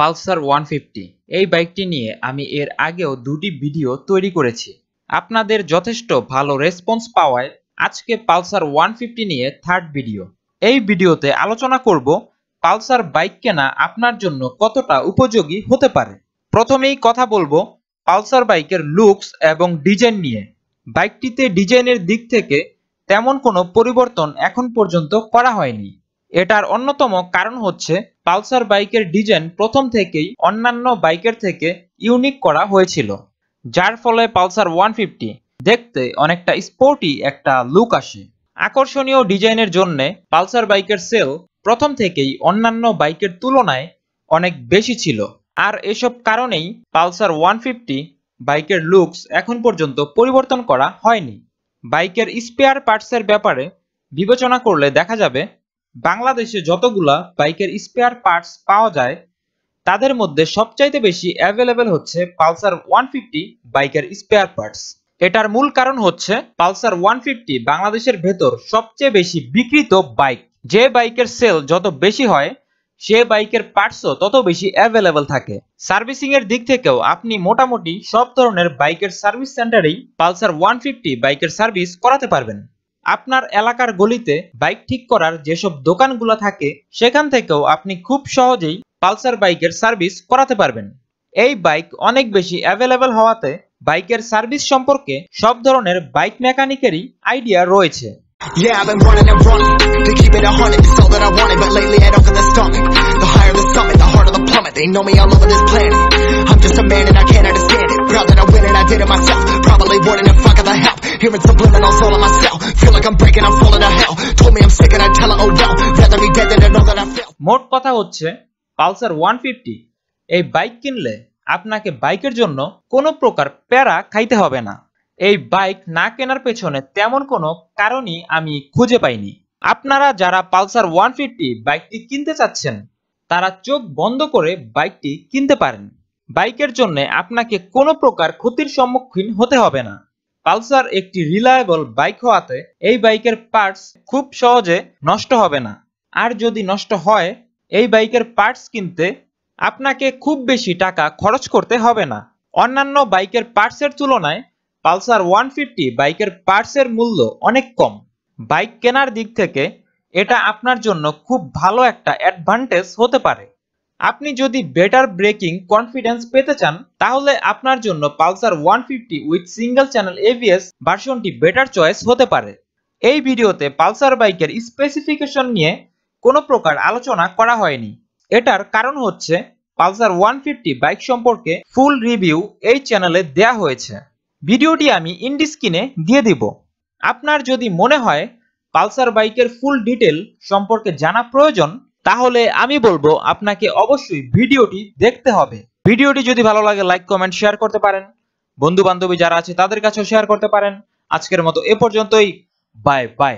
Pulsar one fifty এই বাইকটি নিয়ে আমি এর আগেও দুটি ভিডিও তৈরি করেছি আপনাদের যথেষ্ট ভালো রেসপন্স পাওয়ায় আজকে পালসার ওয়ান ফিফটি নিয়ে থার্ড ভিডিও এই ভিডিওতে আলোচনা করব পালসার বাইক কেনা আপনার জন্য কতটা উপযোগী হতে পারে প্রথমেই কথা বলবো পালসার বাইকের লুকস এবং ডিজাইন নিয়ে বাইকটিতে ডিজাইনের দিক থেকে তেমন কোনো পরিবর্তন এখন পর্যন্ত করা হয়নি এটার অন্যতম কারণ হচ্ছে পালসার বাইকের ডিজাইন প্রথম থেকেই অন্যান্য বাইকের থেকে ইউনিক করা হয়েছিল যার ফলে পালসার ওয়ান ফিফটি দেখতে অনেকটা স্পোর্টি একটা লুক আসে আকর্ষণীয় ডিজাইনের জন্যে পালসার বাইকের সেল প্রথম থেকেই অন্যান্য বাইকের তুলনায় অনেক বেশি ছিল আর এসব কারণেই পালসার ওয়ান ফিফটি বাইকের লুকস এখন পর্যন্ত পরিবর্তন করা হয়নি বাইকের স্পেয়ার পার্টসের ব্যাপারে বিবেচনা করলে দেখা যাবে বাংলাদেশে যতগুলা বাইকের স্পেয়ার পার্টস পাওয়া যায় তাদের মধ্যে সবচাইতে বেশি অ্যাভেলেবেল হচ্ছে পালসার ওয়ান ফিফটি বাইকের স্পেয়ার পার্টস এটার মূল কারণ হচ্ছে পালসার ওয়ান ফিফটি বাংলাদেশের ভেতর সবচেয়ে বেশি বিক্রিত বাইক যে বাইকের সেল যত বেশি হয় সে বাইকের পার্টসও তত বেশি অ্যাভেলেবেল থাকে সার্ভিসিং এর দিক থেকেও আপনি মোটামুটি সব ধরনের বাইকের সার্ভিস সেন্টারেই পালসার ওয়ান ফিফটি বাইকের সার্ভিস করাতে পারবেন আপনার এলাকার গলিতে বাইক ঠিক করার যেসব দোকানগুলো থাকে সেখান থেকেও আপনি খুব সহজেই পালসার বাইকের সার্ভিস করাতে পারবেন এই বাইক অনেক বেশি অ্যাভেলেবেল হওয়াতে বাইকের সার্ভিস সম্পর্কে সব ধরনের বাইক মেকানিকেরই আইডিয়া রয়েছে Yeah, Hearing subliminals all in my cell. Feel like I'm breaking, I'm falling to hell. Told me I'm sick and I tell her, oh well. Rather be dead than to know that I fell. মোট কথা হচ্ছে Pulsar one fifty এই bike কিনলে আপনাকে বাইকের জন্য কোনো প্রকার প্যারা খাইতে হবে না এই বাইক না কেনার পেছনে তেমন কোনো কারণই আমি খুঁজে পাইনি আপনারা যারা পালসার ওয়ান ফিফটি বাইকটি কিনতে চাচ্ছেন তারা চোখ বন্ধ করে বাইকটি কিনতে পারেন বাইকের জন্য আপনাকে কোনো প্রকার ক্ষতির সম্মুখীন হতে হবে না পালসার একটি রিলায়েবল বাইক হওয়াতে এই বাইকের পার্টস খুব সহজে নষ্ট হবে না আর যদি নষ্ট হয় এই বাইকের পার্টস কিনতে আপনাকে খুব বেশি টাকা খরচ করতে হবে না অন্যান্য বাইকের পার্টসের তুলনায় পালসার ওয়ান ফিফটি বাইকের পার্টসের মূল্য অনেক কম বাইক কেনার দিক থেকে এটা আপনার জন্য খুব ভালো একটা অ্যাডভান্টেজ হতে পারে আপনি যদি বেটার ব্রেকিং কনফিডেন্স পেতে চান তাহলে আপনার জন্য Pulsar one fifty with single channel ABS ভার্সনটি বেটার চয়েস হতে পারে এই ভিডিওতে পালসার বাইকের স্পেসিফিকেশন নিয়ে কোনো প্রকার আলোচনা করা হয়নি এটার কারণ হচ্ছে পালসার ওয়ান ফিফটি বাইক সম্পর্কে ফুল রিভিউ এই চ্যানেলে দেয়া হয়েছে ভিডিওটি আমি ইন্ডিস্কিনে দিয়ে দিব আপনার যদি মনে হয় পালসার বাইকের ফুল ডিটেল সম্পর্কে জানা প্রয়োজন তাহলে আমি বলবো আপনাকে অবশ্যই ভিডিওটি দেখতে হবে ভিডিওটি যদি ভালো লাগে লাইক কমেন্ট শেয়ার করতে পারেন বন্ধু বান্ধবী যারা আছে তাদের কাছেও শেয়ার করতে পারেন আজকের মতো এ পর্যন্তই বাই বাই